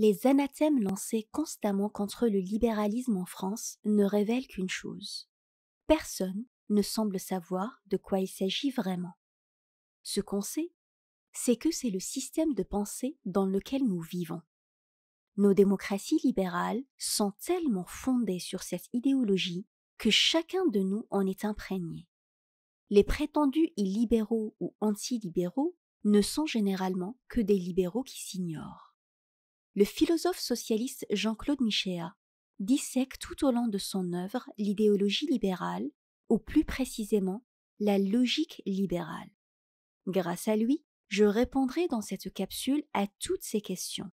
Les anathèmes lancés constamment contre le libéralisme en France ne révèlent qu'une chose. Personne ne semble savoir de quoi il s'agit vraiment. Ce qu'on sait, c'est que c'est le système de pensée dans lequel nous vivons. Nos démocraties libérales sont tellement fondées sur cette idéologie que chacun de nous en est imprégné. Les prétendus illibéraux ou antilibéraux ne sont généralement que des libéraux qui s'ignorent le philosophe socialiste Jean-Claude Michéa dissèque tout au long de son œuvre l'idéologie libérale, ou plus précisément la logique libérale. Grâce à lui, je répondrai dans cette capsule à toutes ces questions.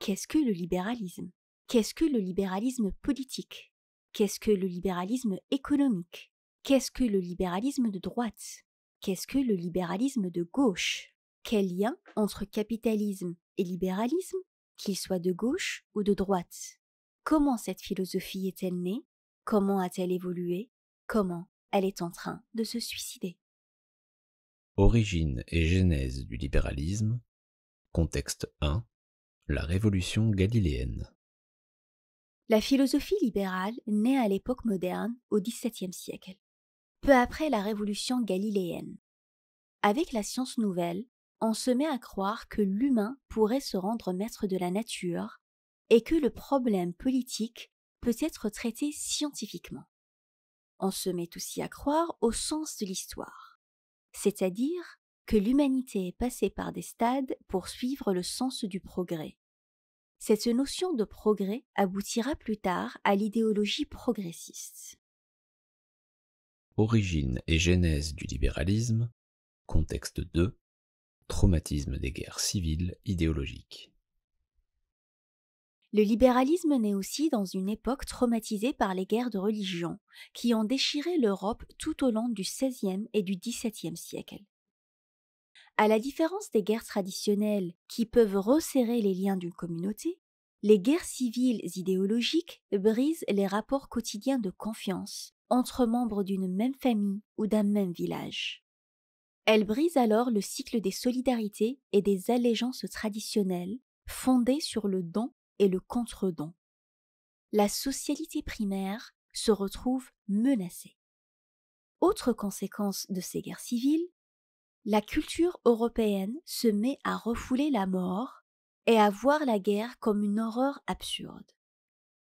Qu'est-ce que le libéralisme Qu'est-ce que le libéralisme politique Qu'est-ce que le libéralisme économique Qu'est-ce que le libéralisme de droite Qu'est-ce que le libéralisme de gauche Quel lien entre capitalisme et libéralisme qu'il soit de gauche ou de droite. Comment cette philosophie est-elle née Comment a-t-elle évolué Comment elle est en train de se suicider Origine et genèse du libéralisme. Contexte 1. La Révolution galiléenne. La philosophie libérale naît à l'époque moderne, au XVIIe siècle, peu après la Révolution galiléenne. Avec la science nouvelle, on se met à croire que l'humain pourrait se rendre maître de la nature et que le problème politique peut être traité scientifiquement. On se met aussi à croire au sens de l'histoire, c'est-à-dire que l'humanité est passée par des stades pour suivre le sens du progrès. Cette notion de progrès aboutira plus tard à l'idéologie progressiste. Origine et genèse du libéralisme, contexte Traumatisme des guerres civiles idéologiques. Le libéralisme naît aussi dans une époque traumatisée par les guerres de religion, qui ont déchiré l'Europe tout au long du XVIe et du XVIIe siècle. À la différence des guerres traditionnelles qui peuvent resserrer les liens d'une communauté, les guerres civiles idéologiques brisent les rapports quotidiens de confiance entre membres d'une même famille ou d'un même village. Elle brise alors le cycle des solidarités et des allégeances traditionnelles, fondées sur le don et le contre-don. La socialité primaire se retrouve menacée. Autre conséquence de ces guerres civiles, la culture européenne se met à refouler la mort et à voir la guerre comme une horreur absurde.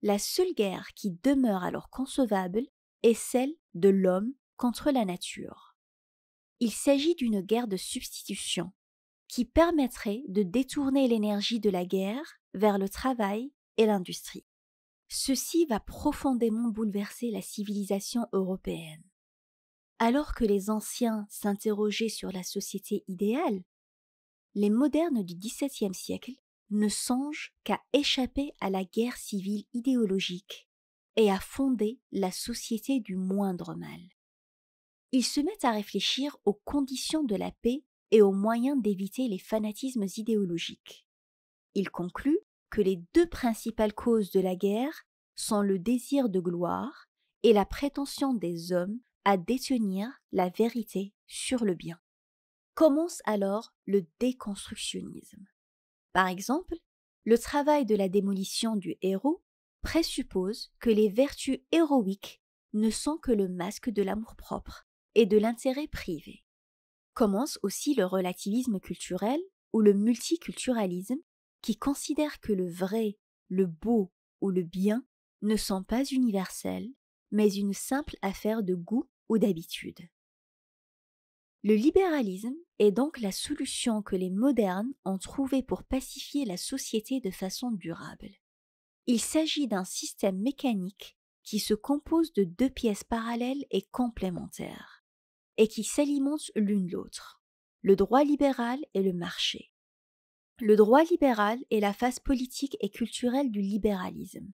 La seule guerre qui demeure alors concevable est celle de l'homme contre la nature. Il s'agit d'une guerre de substitution qui permettrait de détourner l'énergie de la guerre vers le travail et l'industrie. Ceci va profondément bouleverser la civilisation européenne. Alors que les anciens s'interrogeaient sur la société idéale, les modernes du XVIIe siècle ne songent qu'à échapper à la guerre civile idéologique et à fonder la société du moindre mal ils se mettent à réfléchir aux conditions de la paix et aux moyens d'éviter les fanatismes idéologiques. Il conclut que les deux principales causes de la guerre sont le désir de gloire et la prétention des hommes à détenir la vérité sur le bien. Commence alors le déconstructionnisme. Par exemple, le travail de la démolition du héros présuppose que les vertus héroïques ne sont que le masque de l'amour-propre, et de l'intérêt privé. Commence aussi le relativisme culturel ou le multiculturalisme qui considère que le vrai, le beau ou le bien ne sont pas universels, mais une simple affaire de goût ou d'habitude. Le libéralisme est donc la solution que les modernes ont trouvée pour pacifier la société de façon durable. Il s'agit d'un système mécanique qui se compose de deux pièces parallèles et complémentaires et qui s'alimentent l'une l'autre. Le droit libéral et le marché. Le droit libéral est la face politique et culturelle du libéralisme.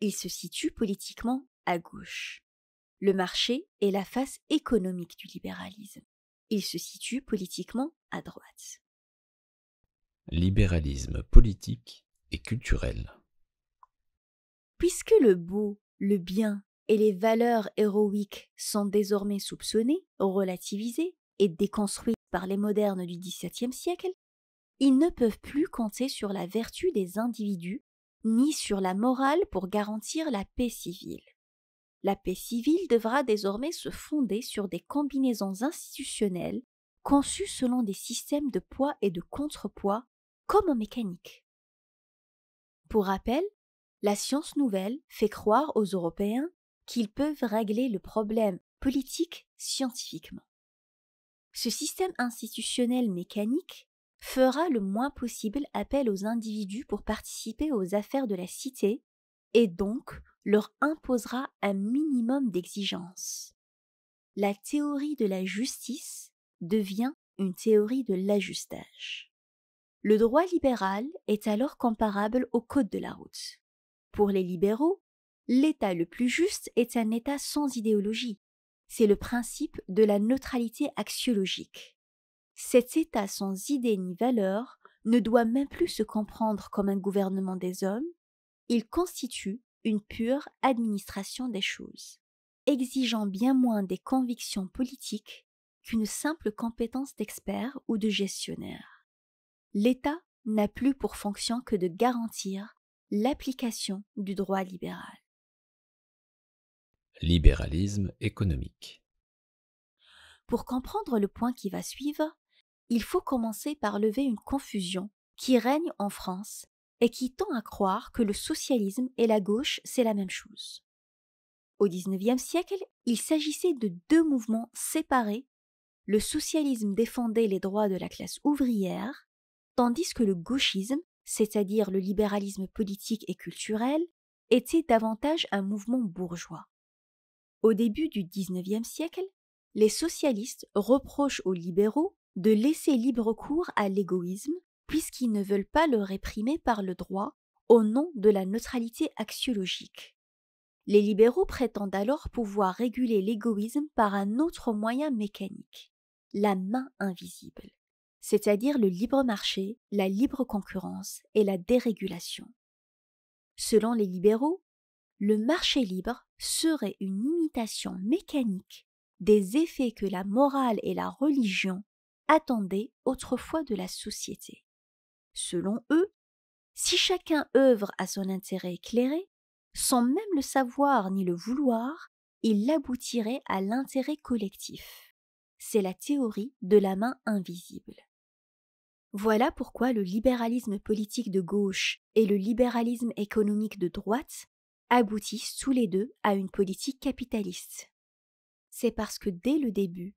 Il se situe politiquement à gauche. Le marché est la face économique du libéralisme. Il se situe politiquement à droite. Libéralisme politique et culturel. Puisque le beau, le bien, et les valeurs héroïques sont désormais soupçonnées, relativisées et déconstruites par les modernes du XVIIe siècle, ils ne peuvent plus compter sur la vertu des individus ni sur la morale pour garantir la paix civile. La paix civile devra désormais se fonder sur des combinaisons institutionnelles conçues selon des systèmes de poids et de contrepoids comme en mécanique. Pour rappel, la science nouvelle fait croire aux Européens qu'ils peuvent régler le problème politique scientifiquement. Ce système institutionnel mécanique fera le moins possible appel aux individus pour participer aux affaires de la cité et donc leur imposera un minimum d'exigences. La théorie de la justice devient une théorie de l'ajustage. Le droit libéral est alors comparable au code de la route. Pour les libéraux, L'État le plus juste est un État sans idéologie. C'est le principe de la neutralité axiologique. Cet État sans idée ni valeur ne doit même plus se comprendre comme un gouvernement des hommes, il constitue une pure administration des choses, exigeant bien moins des convictions politiques qu'une simple compétence d'expert ou de gestionnaire. L'État n'a plus pour fonction que de garantir l'application du droit libéral. Libéralisme économique. Pour comprendre le point qui va suivre, il faut commencer par lever une confusion qui règne en France et qui tend à croire que le socialisme et la gauche, c'est la même chose. Au XIXe siècle, il s'agissait de deux mouvements séparés. Le socialisme défendait les droits de la classe ouvrière, tandis que le gauchisme, c'est-à-dire le libéralisme politique et culturel, était davantage un mouvement bourgeois. Au début du XIXe siècle, les socialistes reprochent aux libéraux de laisser libre cours à l'égoïsme puisqu'ils ne veulent pas le réprimer par le droit au nom de la neutralité axiologique. Les libéraux prétendent alors pouvoir réguler l'égoïsme par un autre moyen mécanique, la main invisible, c'est-à-dire le libre marché, la libre concurrence et la dérégulation. Selon les libéraux, le marché libre serait une imitation mécanique des effets que la morale et la religion attendaient autrefois de la société. Selon eux, si chacun œuvre à son intérêt éclairé, sans même le savoir ni le vouloir, il aboutirait à l'intérêt collectif. C'est la théorie de la main invisible. Voilà pourquoi le libéralisme politique de gauche et le libéralisme économique de droite aboutissent tous les deux à une politique capitaliste. C'est parce que dès le début,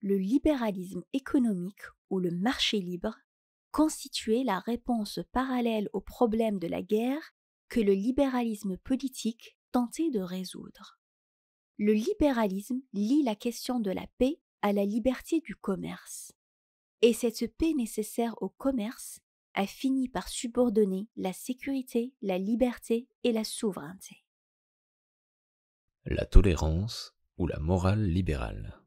le libéralisme économique ou le marché libre constituait la réponse parallèle au problème de la guerre que le libéralisme politique tentait de résoudre. Le libéralisme lie la question de la paix à la liberté du commerce. Et cette paix nécessaire au commerce a fini par subordonner la sécurité, la liberté et la souveraineté. La tolérance ou la morale libérale.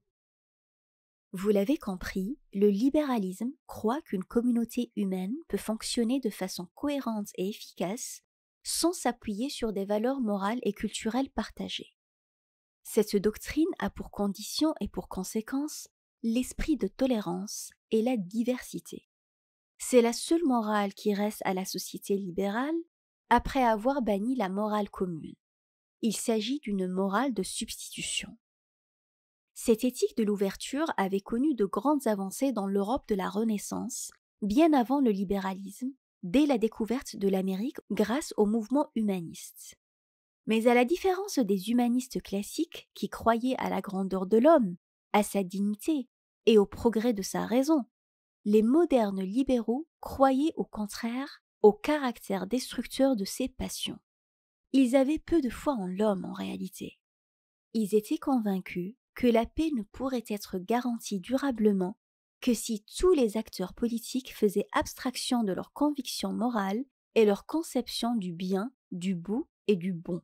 Vous l'avez compris, le libéralisme croit qu'une communauté humaine peut fonctionner de façon cohérente et efficace sans s'appuyer sur des valeurs morales et culturelles partagées. Cette doctrine a pour condition et pour conséquence l'esprit de tolérance et la diversité. C'est la seule morale qui reste à la société libérale après avoir banni la morale commune. Il s'agit d'une morale de substitution. Cette éthique de l'ouverture avait connu de grandes avancées dans l'Europe de la Renaissance, bien avant le libéralisme, dès la découverte de l'Amérique grâce au mouvement humaniste. Mais à la différence des humanistes classiques qui croyaient à la grandeur de l'homme, à sa dignité et au progrès de sa raison, les modernes libéraux croyaient au contraire au caractère destructeur de ces passions. Ils avaient peu de foi en l'homme en réalité. Ils étaient convaincus que la paix ne pourrait être garantie durablement que si tous les acteurs politiques faisaient abstraction de leurs convictions morales et leur conception du bien, du beau et du bon.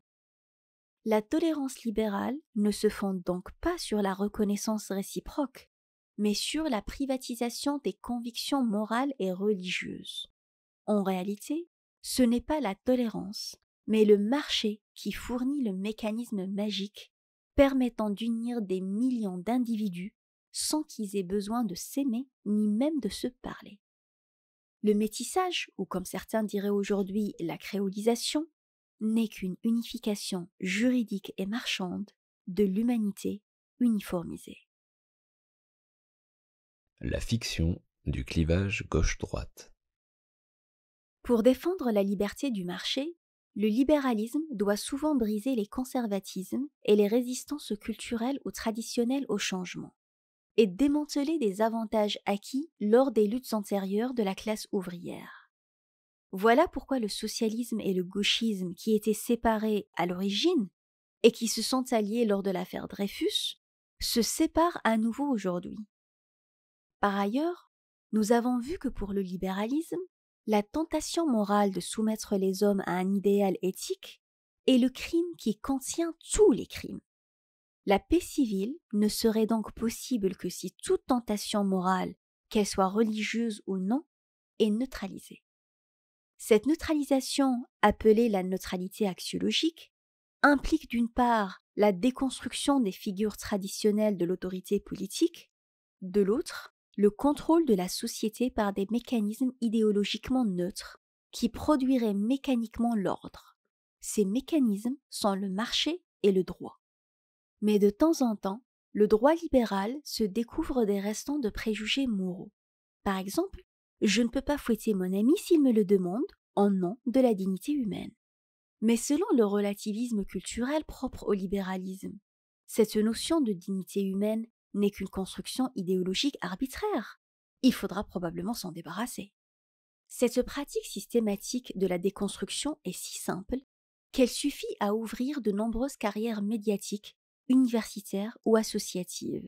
La tolérance libérale ne se fonde donc pas sur la reconnaissance réciproque, mais sur la privatisation des convictions morales et religieuses. En réalité, ce n'est pas la tolérance, mais le marché qui fournit le mécanisme magique permettant d'unir des millions d'individus sans qu'ils aient besoin de s'aimer ni même de se parler. Le métissage, ou comme certains diraient aujourd'hui la créolisation, n'est qu'une unification juridique et marchande de l'humanité uniformisée. La fiction du clivage gauche-droite. Pour défendre la liberté du marché, le libéralisme doit souvent briser les conservatismes et les résistances culturelles ou traditionnelles au changement, et démanteler des avantages acquis lors des luttes antérieures de la classe ouvrière. Voilà pourquoi le socialisme et le gauchisme, qui étaient séparés à l'origine et qui se sont alliés lors de l'affaire Dreyfus, se séparent à nouveau aujourd'hui. Par ailleurs, nous avons vu que pour le libéralisme, la tentation morale de soumettre les hommes à un idéal éthique est le crime qui contient tous les crimes. La paix civile ne serait donc possible que si toute tentation morale, qu'elle soit religieuse ou non, est neutralisée. Cette neutralisation, appelée la neutralité axiologique, implique d'une part la déconstruction des figures traditionnelles de l'autorité politique, de l'autre, le contrôle de la société par des mécanismes idéologiquement neutres qui produiraient mécaniquement l'ordre. Ces mécanismes sont le marché et le droit. Mais de temps en temps, le droit libéral se découvre des restants de préjugés moraux. Par exemple, je ne peux pas fouetter mon ami s'il me le demande en nom de la dignité humaine. Mais selon le relativisme culturel propre au libéralisme, cette notion de dignité humaine n'est qu'une construction idéologique arbitraire. Il faudra probablement s'en débarrasser. Cette pratique systématique de la déconstruction est si simple qu'elle suffit à ouvrir de nombreuses carrières médiatiques, universitaires ou associatives.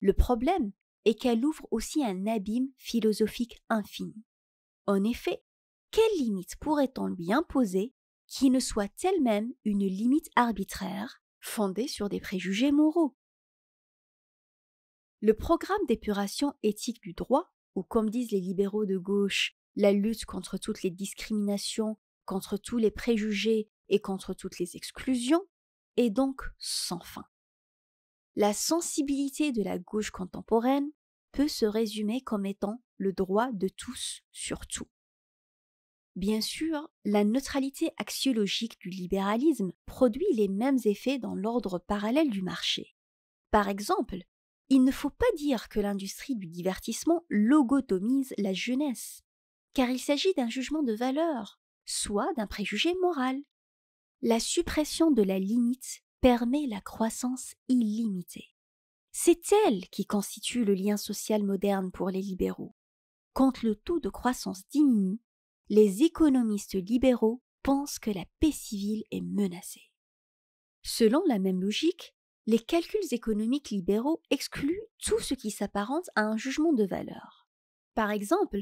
Le problème est qu'elle ouvre aussi un abîme philosophique infini. En effet, quelle limite pourrait-on lui imposer qui ne soit elle-même une limite arbitraire, fondée sur des préjugés moraux le programme d'épuration éthique du droit, ou comme disent les libéraux de gauche, la lutte contre toutes les discriminations, contre tous les préjugés et contre toutes les exclusions, est donc sans fin. La sensibilité de la gauche contemporaine peut se résumer comme étant le droit de tous sur tout. Bien sûr, la neutralité axiologique du libéralisme produit les mêmes effets dans l'ordre parallèle du marché. Par exemple, il ne faut pas dire que l'industrie du divertissement logotomise la jeunesse, car il s'agit d'un jugement de valeur, soit d'un préjugé moral. La suppression de la limite permet la croissance illimitée. C'est elle qui constitue le lien social moderne pour les libéraux. Quand le taux de croissance diminue, les économistes libéraux pensent que la paix civile est menacée. Selon la même logique, les calculs économiques libéraux excluent tout ce qui s'apparente à un jugement de valeur. Par exemple,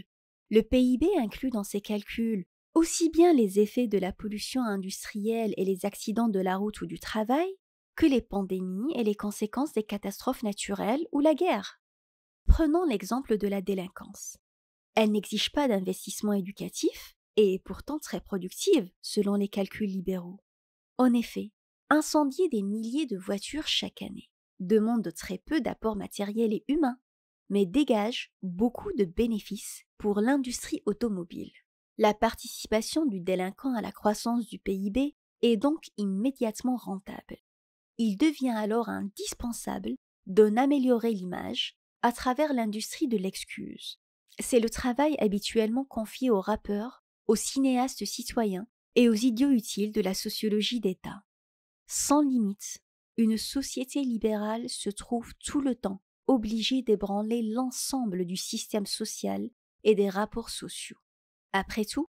le PIB inclut dans ses calculs aussi bien les effets de la pollution industrielle et les accidents de la route ou du travail que les pandémies et les conséquences des catastrophes naturelles ou la guerre. Prenons l'exemple de la délinquance. Elle n'exige pas d'investissement éducatif et est pourtant très productive selon les calculs libéraux. En effet, incendier des milliers de voitures chaque année, demande très peu d'apports matériels et humains, mais dégage beaucoup de bénéfices pour l'industrie automobile. La participation du délinquant à la croissance du PIB est donc immédiatement rentable. Il devient alors indispensable d'en améliorer l'image à travers l'industrie de l'excuse. C'est le travail habituellement confié aux rappeurs, aux cinéastes citoyens et aux idiots utiles de la sociologie d'État sans limite. Une société libérale se trouve tout le temps obligée d'ébranler l'ensemble du système social et des rapports sociaux. Après tout,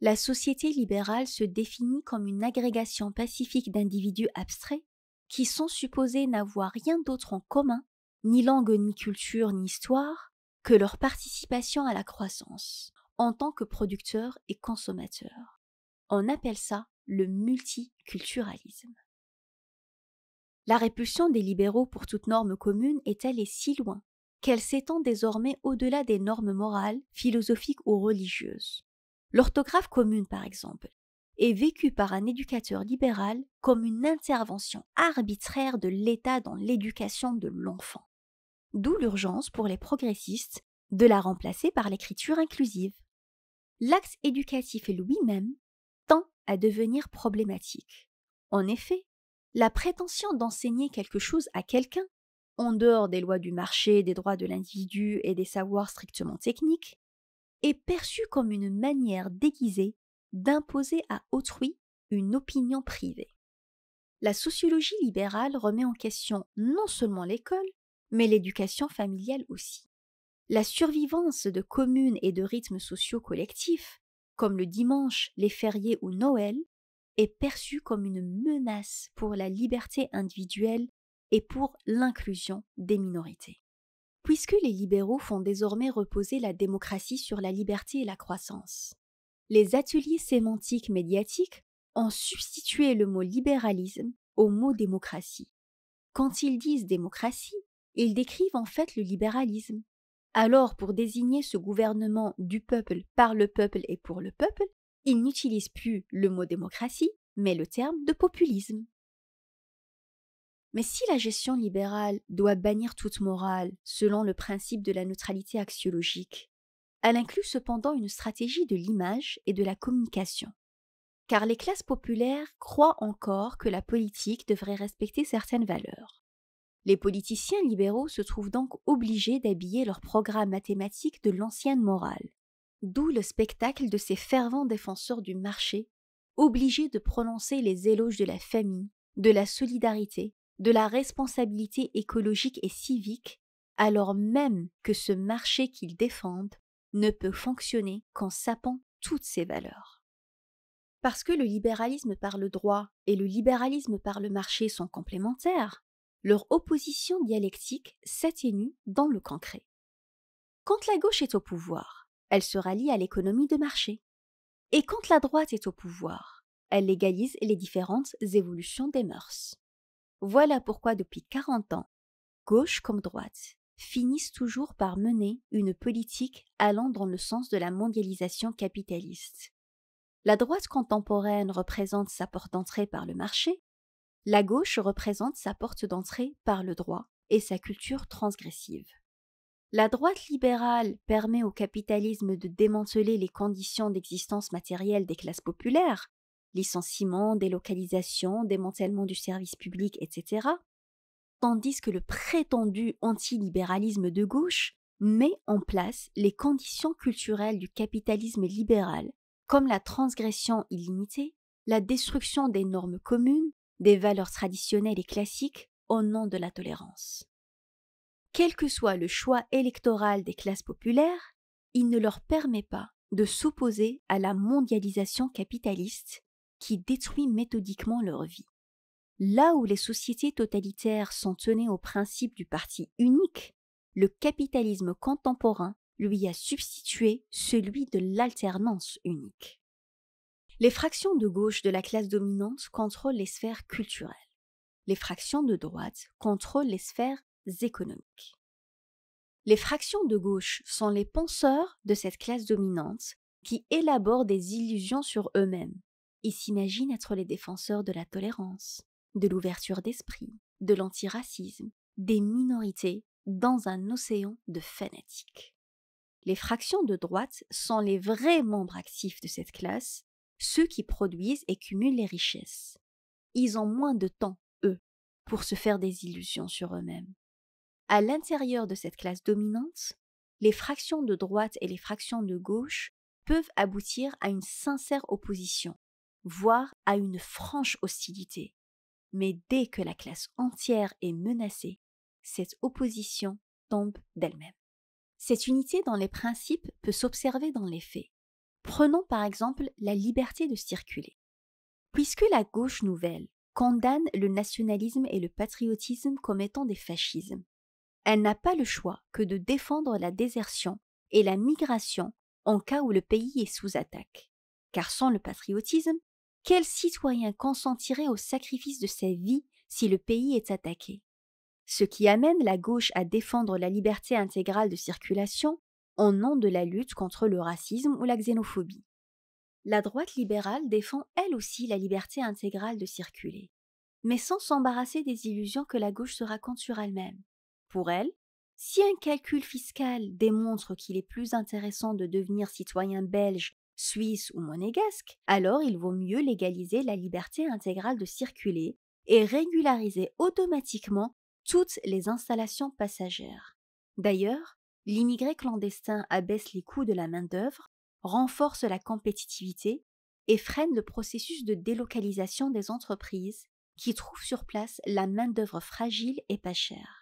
la société libérale se définit comme une agrégation pacifique d'individus abstraits qui sont supposés n'avoir rien d'autre en commun, ni langue, ni culture, ni histoire, que leur participation à la croissance en tant que producteurs et consommateurs. On appelle ça le multiculturalisme. La répulsion des libéraux pour toute norme commune est allée si loin qu'elle s'étend désormais au-delà des normes morales, philosophiques ou religieuses. L'orthographe commune, par exemple, est vécue par un éducateur libéral comme une intervention arbitraire de l'État dans l'éducation de l'enfant. D'où l'urgence pour les progressistes de la remplacer par l'écriture inclusive. L'axe éducatif lui-même tend à devenir problématique. En effet, la prétention d'enseigner quelque chose à quelqu'un, en dehors des lois du marché, des droits de l'individu et des savoirs strictement techniques, est perçue comme une manière déguisée d'imposer à autrui une opinion privée. La sociologie libérale remet en question non seulement l'école, mais l'éducation familiale aussi. La survivance de communes et de rythmes sociaux collectifs, comme le dimanche, les fériés ou Noël, est perçu comme une menace pour la liberté individuelle et pour l'inclusion des minorités. Puisque les libéraux font désormais reposer la démocratie sur la liberté et la croissance, les ateliers sémantiques médiatiques ont substitué le mot libéralisme au mot démocratie. Quand ils disent démocratie, ils décrivent en fait le libéralisme. Alors, pour désigner ce gouvernement du peuple, par le peuple et pour le peuple, ils n'utilise plus le mot démocratie, mais le terme de populisme. Mais si la gestion libérale doit bannir toute morale selon le principe de la neutralité axiologique, elle inclut cependant une stratégie de l'image et de la communication. Car les classes populaires croient encore que la politique devrait respecter certaines valeurs. Les politiciens libéraux se trouvent donc obligés d'habiller leur programme mathématique de l'ancienne morale, D'où le spectacle de ces fervents défenseurs du marché, obligés de prononcer les éloges de la famille, de la solidarité, de la responsabilité écologique et civique, alors même que ce marché qu'ils défendent ne peut fonctionner qu'en sapant toutes ces valeurs. Parce que le libéralisme par le droit et le libéralisme par le marché sont complémentaires, leur opposition dialectique s'atténue dans le concret. Quand la gauche est au pouvoir, elle se rallie à l'économie de marché. Et quand la droite est au pouvoir, elle légalise les différentes évolutions des mœurs. Voilà pourquoi depuis 40 ans, gauche comme droite finissent toujours par mener une politique allant dans le sens de la mondialisation capitaliste. La droite contemporaine représente sa porte d'entrée par le marché, la gauche représente sa porte d'entrée par le droit et sa culture transgressive. La droite libérale permet au capitalisme de démanteler les conditions d'existence matérielle des classes populaires, licenciements, délocalisation, démantèlement du service public, etc. Tandis que le prétendu antilibéralisme de gauche met en place les conditions culturelles du capitalisme libéral, comme la transgression illimitée, la destruction des normes communes, des valeurs traditionnelles et classiques au nom de la tolérance quel que soit le choix électoral des classes populaires, il ne leur permet pas de s'opposer à la mondialisation capitaliste qui détruit méthodiquement leur vie. Là où les sociétés totalitaires sont tenues au principe du parti unique, le capitalisme contemporain lui a substitué celui de l'alternance unique. Les fractions de gauche de la classe dominante contrôlent les sphères culturelles. Les fractions de droite contrôlent les sphères économiques. Les fractions de gauche sont les penseurs de cette classe dominante qui élaborent des illusions sur eux-mêmes Ils s'imaginent être les défenseurs de la tolérance, de l'ouverture d'esprit, de l'antiracisme, des minorités dans un océan de fanatiques. Les fractions de droite sont les vrais membres actifs de cette classe, ceux qui produisent et cumulent les richesses. Ils ont moins de temps, eux, pour se faire des illusions sur eux-mêmes à l'intérieur de cette classe dominante, les fractions de droite et les fractions de gauche peuvent aboutir à une sincère opposition, voire à une franche hostilité. Mais dès que la classe entière est menacée, cette opposition tombe d'elle-même. Cette unité dans les principes peut s'observer dans les faits. Prenons par exemple la liberté de circuler. Puisque la gauche nouvelle condamne le nationalisme et le patriotisme comme étant des fascismes, elle n'a pas le choix que de défendre la désertion et la migration en cas où le pays est sous attaque. Car sans le patriotisme, quel citoyen consentirait au sacrifice de sa vie si le pays est attaqué Ce qui amène la gauche à défendre la liberté intégrale de circulation en nom de la lutte contre le racisme ou la xénophobie. La droite libérale défend elle aussi la liberté intégrale de circuler, mais sans s'embarrasser des illusions que la gauche se raconte sur elle-même. Pour elle, si un calcul fiscal démontre qu'il est plus intéressant de devenir citoyen belge, suisse ou monégasque, alors il vaut mieux légaliser la liberté intégrale de circuler et régulariser automatiquement toutes les installations passagères. D'ailleurs, l'immigré clandestin abaisse les coûts de la main-d'œuvre, renforce la compétitivité et freine le processus de délocalisation des entreprises qui trouvent sur place la main-d'œuvre fragile et pas chère.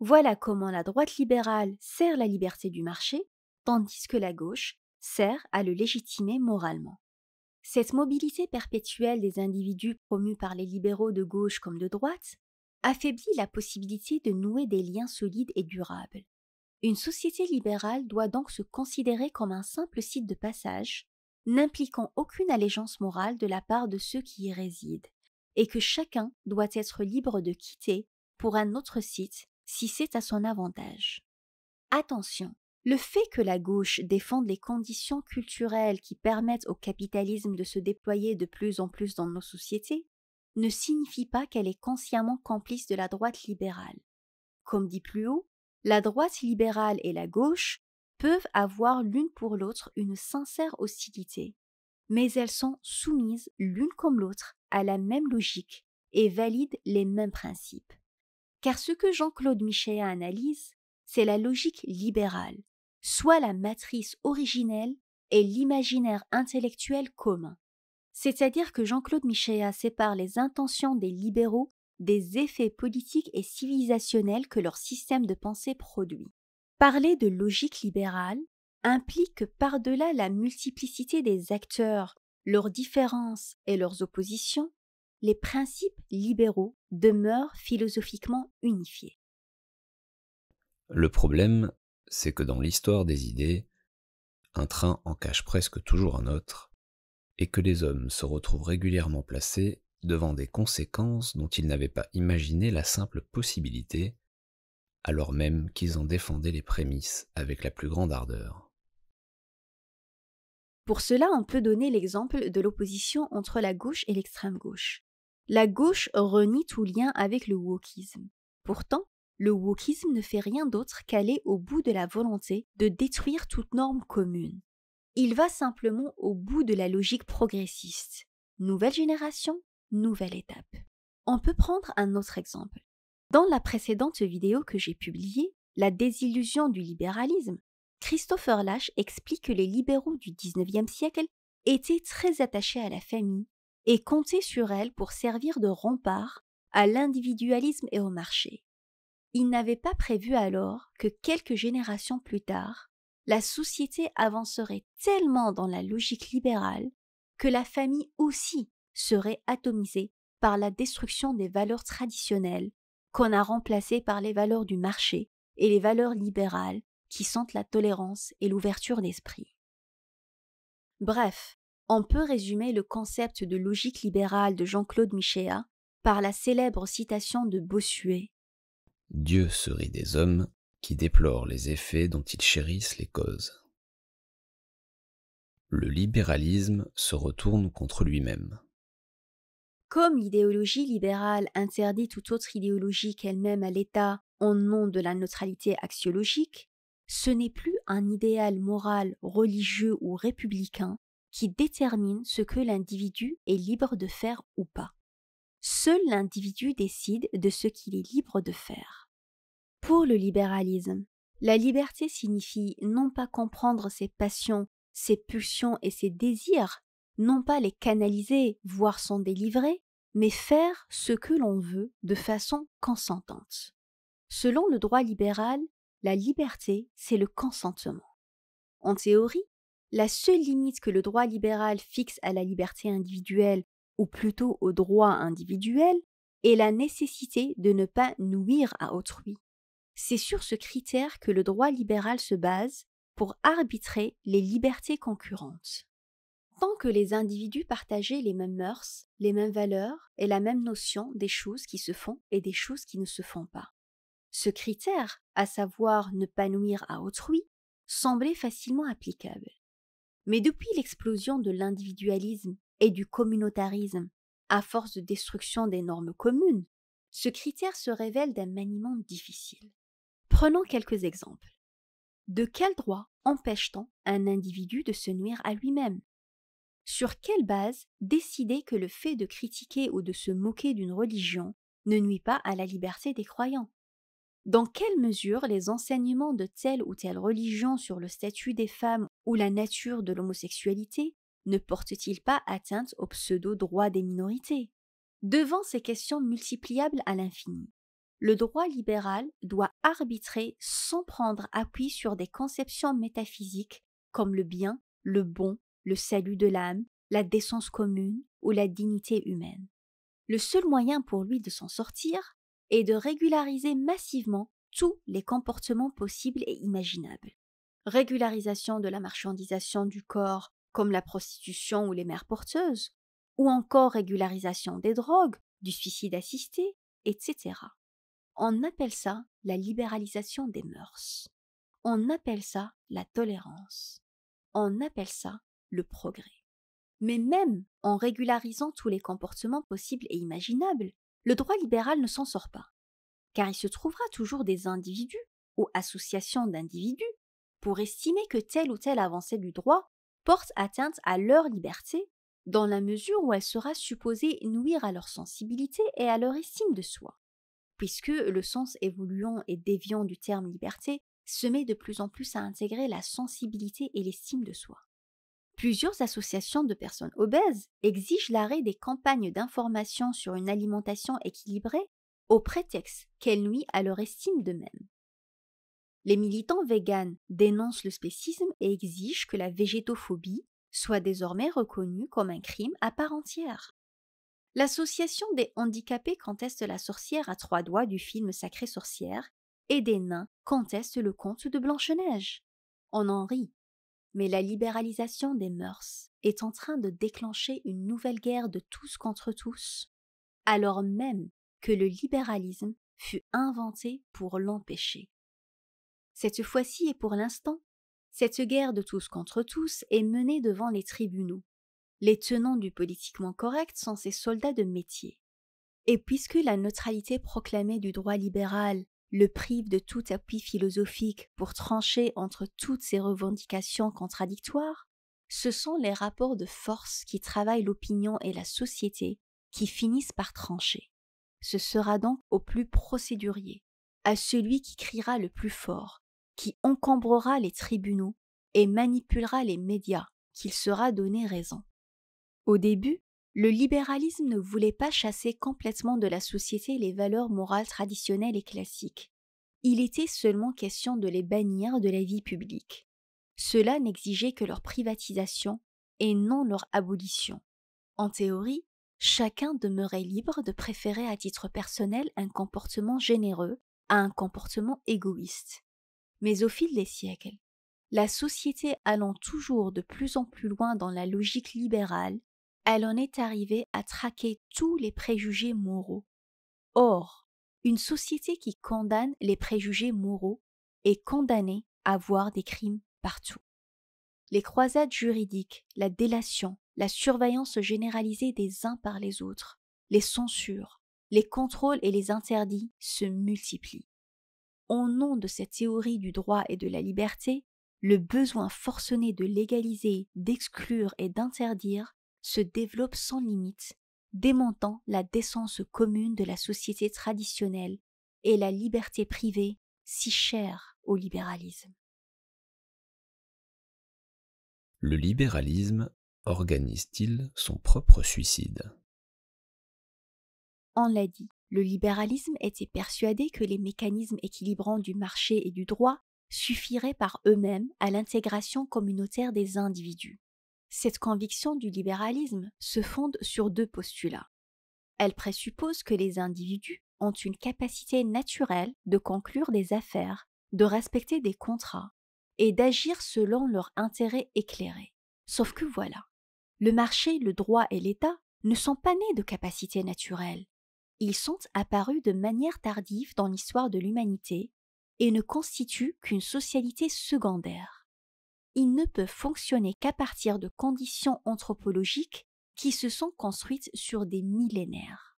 Voilà comment la droite libérale sert la liberté du marché, tandis que la gauche sert à le légitimer moralement. Cette mobilité perpétuelle des individus promus par les libéraux de gauche comme de droite affaiblit la possibilité de nouer des liens solides et durables. Une société libérale doit donc se considérer comme un simple site de passage, n'impliquant aucune allégeance morale de la part de ceux qui y résident, et que chacun doit être libre de quitter pour un autre site si c'est à son avantage. Attention, le fait que la gauche défende les conditions culturelles qui permettent au capitalisme de se déployer de plus en plus dans nos sociétés ne signifie pas qu'elle est consciemment complice de la droite libérale. Comme dit plus haut, la droite libérale et la gauche peuvent avoir l'une pour l'autre une sincère hostilité, mais elles sont soumises l'une comme l'autre à la même logique et valident les mêmes principes. Car ce que Jean-Claude Michéa analyse, c'est la logique libérale, soit la matrice originelle et l'imaginaire intellectuel commun. C'est-à-dire que Jean-Claude Michéa sépare les intentions des libéraux des effets politiques et civilisationnels que leur système de pensée produit. Parler de logique libérale implique par-delà la multiplicité des acteurs, leurs différences et leurs oppositions, les principes libéraux demeurent philosophiquement unifiés. Le problème, c'est que dans l'histoire des idées, un train en cache presque toujours un autre, et que les hommes se retrouvent régulièrement placés devant des conséquences dont ils n'avaient pas imaginé la simple possibilité, alors même qu'ils en défendaient les prémices avec la plus grande ardeur. Pour cela, on peut donner l'exemple de l'opposition entre la gauche et l'extrême gauche la gauche renie tout lien avec le wokisme. Pourtant, le wokisme ne fait rien d'autre qu'aller au bout de la volonté de détruire toute norme commune. Il va simplement au bout de la logique progressiste. Nouvelle génération, nouvelle étape. On peut prendre un autre exemple. Dans la précédente vidéo que j'ai publiée, La désillusion du libéralisme, Christopher Lash explique que les libéraux du 19e siècle étaient très attachés à la famille et compter sur elle pour servir de rempart à l'individualisme et au marché. Il n'avait pas prévu alors que quelques générations plus tard, la société avancerait tellement dans la logique libérale que la famille aussi serait atomisée par la destruction des valeurs traditionnelles qu'on a remplacées par les valeurs du marché et les valeurs libérales qui sentent la tolérance et l'ouverture d'esprit. Bref, on peut résumer le concept de logique libérale de Jean-Claude Michéa par la célèbre citation de Bossuet. Dieu se rit des hommes qui déplorent les effets dont ils chérissent les causes. Le libéralisme se retourne contre lui-même. Comme l'idéologie libérale interdit toute autre idéologie qu'elle-même à l'État en nom de la neutralité axiologique, ce n'est plus un idéal moral, religieux ou républicain qui détermine ce que l'individu est libre de faire ou pas. Seul l'individu décide de ce qu'il est libre de faire. Pour le libéralisme, la liberté signifie non pas comprendre ses passions, ses pulsions et ses désirs, non pas les canaliser, voire s'en délivrer, mais faire ce que l'on veut de façon consentante. Selon le droit libéral, la liberté, c'est le consentement. En théorie, la seule limite que le droit libéral fixe à la liberté individuelle, ou plutôt au droit individuel, est la nécessité de ne pas nuire à autrui. C'est sur ce critère que le droit libéral se base pour arbitrer les libertés concurrentes. Tant que les individus partageaient les mêmes mœurs, les mêmes valeurs et la même notion des choses qui se font et des choses qui ne se font pas. Ce critère, à savoir ne pas nuire à autrui, semblait facilement applicable. Mais depuis l'explosion de l'individualisme et du communautarisme, à force de destruction des normes communes, ce critère se révèle d'un maniement difficile. Prenons quelques exemples. De quel droit empêche-t-on un individu de se nuire à lui-même Sur quelle base décider que le fait de critiquer ou de se moquer d'une religion ne nuit pas à la liberté des croyants dans quelle mesure les enseignements de telle ou telle religion sur le statut des femmes ou la nature de l'homosexualité ne portent-ils pas atteinte au pseudo droit des minorités Devant ces questions multipliables à l'infini, le droit libéral doit arbitrer sans prendre appui sur des conceptions métaphysiques comme le bien, le bon, le salut de l'âme, la décence commune ou la dignité humaine. Le seul moyen pour lui de s'en sortir et de régulariser massivement tous les comportements possibles et imaginables. Régularisation de la marchandisation du corps, comme la prostitution ou les mères porteuses, ou encore régularisation des drogues, du suicide assisté, etc. On appelle ça la libéralisation des mœurs. On appelle ça la tolérance. On appelle ça le progrès. Mais même en régularisant tous les comportements possibles et imaginables, le droit libéral ne s'en sort pas, car il se trouvera toujours des individus ou associations d'individus pour estimer que telle ou telle avancée du droit porte atteinte à leur liberté dans la mesure où elle sera supposée nuire à leur sensibilité et à leur estime de soi, puisque le sens évoluant et déviant du terme liberté se met de plus en plus à intégrer la sensibilité et l'estime de soi. Plusieurs associations de personnes obèses exigent l'arrêt des campagnes d'information sur une alimentation équilibrée au prétexte qu'elles nuit à leur estime d'eux-mêmes. Les militants véganes dénoncent le spécisme et exigent que la végétophobie soit désormais reconnue comme un crime à part entière. L'association des handicapés conteste la sorcière à trois doigts du film Sacré sorcière et des nains contestent le conte de Blanche-Neige. On en rit, mais la libéralisation des mœurs est en train de déclencher une nouvelle guerre de tous contre tous, alors même que le libéralisme fut inventé pour l'empêcher. Cette fois-ci et pour l'instant, cette guerre de tous contre tous est menée devant les tribunaux. Les tenants du politiquement correct sont ces soldats de métier. Et puisque la neutralité proclamée du droit libéral le prive de tout appui philosophique pour trancher entre toutes ces revendications contradictoires, ce sont les rapports de force qui travaillent l'opinion et la société qui finissent par trancher. Ce sera donc au plus procédurier, à celui qui criera le plus fort, qui encombrera les tribunaux et manipulera les médias, qu'il sera donné raison. Au début, le libéralisme ne voulait pas chasser complètement de la société les valeurs morales traditionnelles et classiques. Il était seulement question de les bannir de la vie publique. Cela n'exigeait que leur privatisation et non leur abolition. En théorie, chacun demeurait libre de préférer à titre personnel un comportement généreux à un comportement égoïste. Mais au fil des siècles, la société allant toujours de plus en plus loin dans la logique libérale, elle en est arrivée à traquer tous les préjugés moraux. Or, une société qui condamne les préjugés moraux est condamnée à voir des crimes partout. Les croisades juridiques, la délation, la surveillance généralisée des uns par les autres, les censures, les contrôles et les interdits se multiplient. Au nom de cette théorie du droit et de la liberté, le besoin forcené de légaliser, d'exclure et d'interdire se développe sans limite, démontant la décence commune de la société traditionnelle et la liberté privée si chère au libéralisme. Le libéralisme organise-t-il son propre suicide On l'a dit, le libéralisme était persuadé que les mécanismes équilibrants du marché et du droit suffiraient par eux-mêmes à l'intégration communautaire des individus. Cette conviction du libéralisme se fonde sur deux postulats. Elle présuppose que les individus ont une capacité naturelle de conclure des affaires, de respecter des contrats et d'agir selon leurs intérêts éclairés. Sauf que voilà, le marché, le droit et l'État ne sont pas nés de capacités naturelles. Ils sont apparus de manière tardive dans l'histoire de l'humanité et ne constituent qu'une socialité secondaire ne peut fonctionner qu'à partir de conditions anthropologiques qui se sont construites sur des millénaires.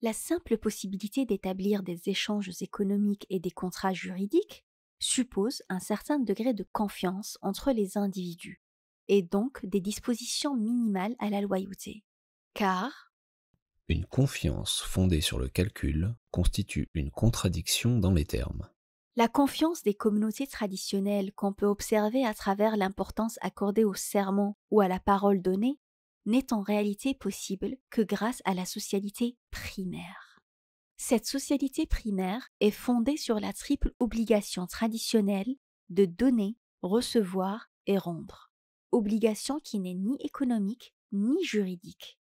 La simple possibilité d'établir des échanges économiques et des contrats juridiques suppose un certain degré de confiance entre les individus, et donc des dispositions minimales à la loyauté. Car une confiance fondée sur le calcul constitue une contradiction dans les termes. La confiance des communautés traditionnelles qu'on peut observer à travers l'importance accordée au serment ou à la parole donnée n'est en réalité possible que grâce à la socialité primaire. Cette socialité primaire est fondée sur la triple obligation traditionnelle de donner, recevoir et rendre, obligation qui n'est ni économique ni juridique.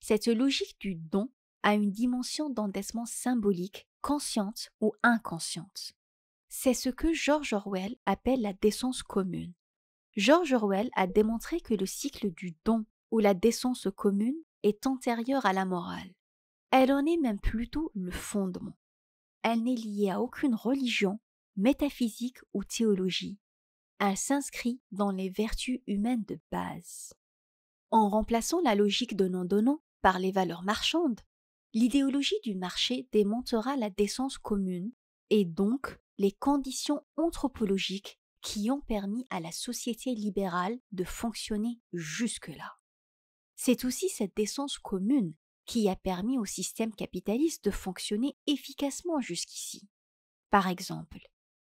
Cette logique du don a une dimension d'endettement symbolique, consciente ou inconsciente. C'est ce que George Orwell appelle la décence commune. George Orwell a démontré que le cycle du don ou la décence commune est antérieur à la morale. Elle en est même plutôt le fondement. Elle n'est liée à aucune religion, métaphysique ou théologie. Elle s'inscrit dans les vertus humaines de base. En remplaçant la logique de donnant-donnant par les valeurs marchandes, l'idéologie du marché démontera la décence commune et donc les conditions anthropologiques qui ont permis à la société libérale de fonctionner jusque-là. C'est aussi cette décence commune qui a permis au système capitaliste de fonctionner efficacement jusqu'ici. Par exemple,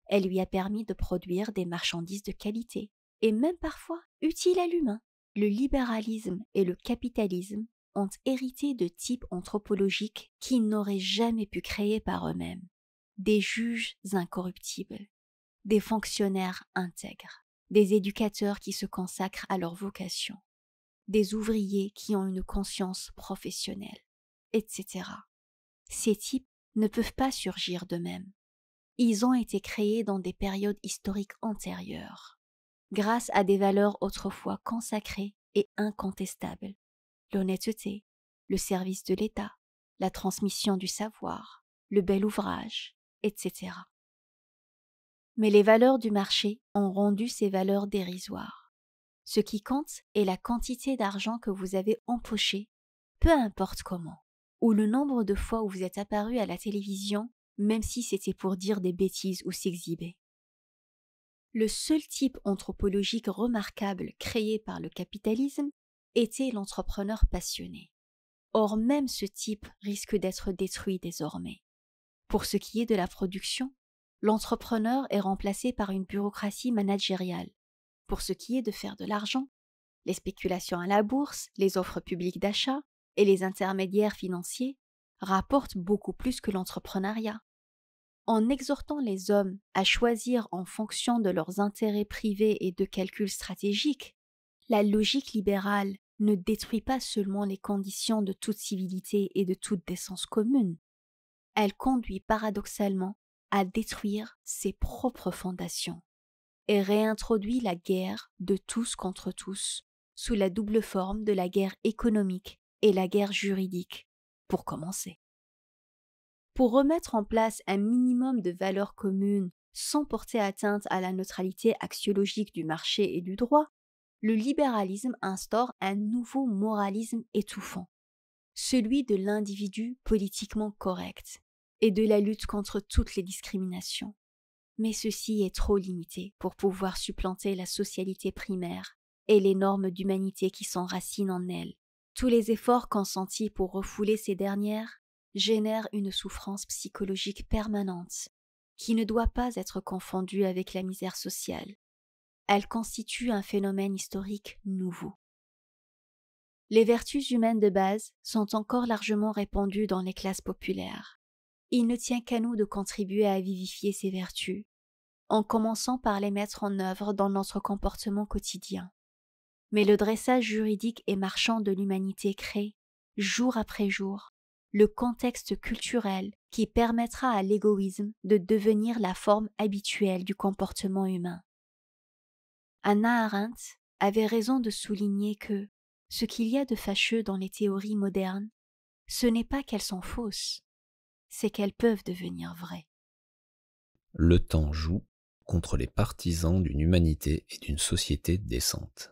elle lui a permis de produire des marchandises de qualité, et même parfois utiles à l'humain. Le libéralisme et le capitalisme ont hérité de types anthropologiques qu'ils n'auraient jamais pu créer par eux-mêmes des juges incorruptibles, des fonctionnaires intègres, des éducateurs qui se consacrent à leur vocation, des ouvriers qui ont une conscience professionnelle, etc. Ces types ne peuvent pas surgir d'eux-mêmes. Ils ont été créés dans des périodes historiques antérieures, grâce à des valeurs autrefois consacrées et incontestables. L'honnêteté, le service de l'État, la transmission du savoir, le bel ouvrage, etc. Mais les valeurs du marché ont rendu ces valeurs dérisoires. Ce qui compte est la quantité d'argent que vous avez empoché, peu importe comment, ou le nombre de fois où vous êtes apparu à la télévision, même si c'était pour dire des bêtises ou s'exhiber. Le seul type anthropologique remarquable créé par le capitalisme était l'entrepreneur passionné. Or même ce type risque d'être détruit désormais. Pour ce qui est de la production, l'entrepreneur est remplacé par une bureaucratie managériale. Pour ce qui est de faire de l'argent, les spéculations à la bourse, les offres publiques d'achat et les intermédiaires financiers rapportent beaucoup plus que l'entrepreneuriat. En exhortant les hommes à choisir en fonction de leurs intérêts privés et de calculs stratégiques, la logique libérale ne détruit pas seulement les conditions de toute civilité et de toute décence commune, elle conduit paradoxalement à détruire ses propres fondations et réintroduit la guerre de tous contre tous sous la double forme de la guerre économique et la guerre juridique, pour commencer. Pour remettre en place un minimum de valeurs communes sans porter atteinte à la neutralité axiologique du marché et du droit, le libéralisme instaure un nouveau moralisme étouffant, celui de l'individu politiquement correct, et de la lutte contre toutes les discriminations. Mais ceci est trop limité pour pouvoir supplanter la socialité primaire et les normes d'humanité qui s'enracinent en elle. Tous les efforts consentis pour refouler ces dernières génèrent une souffrance psychologique permanente qui ne doit pas être confondue avec la misère sociale. Elle constitue un phénomène historique nouveau. Les vertus humaines de base sont encore largement répandues dans les classes populaires il ne tient qu'à nous de contribuer à vivifier ces vertus, en commençant par les mettre en œuvre dans notre comportement quotidien. Mais le dressage juridique et marchand de l'humanité crée, jour après jour, le contexte culturel qui permettra à l'égoïsme de devenir la forme habituelle du comportement humain. Anna Arendt avait raison de souligner que ce qu'il y a de fâcheux dans les théories modernes, ce n'est pas qu'elles sont fausses, c'est qu'elles peuvent devenir vraies. Le temps joue contre les partisans d'une humanité et d'une société décente.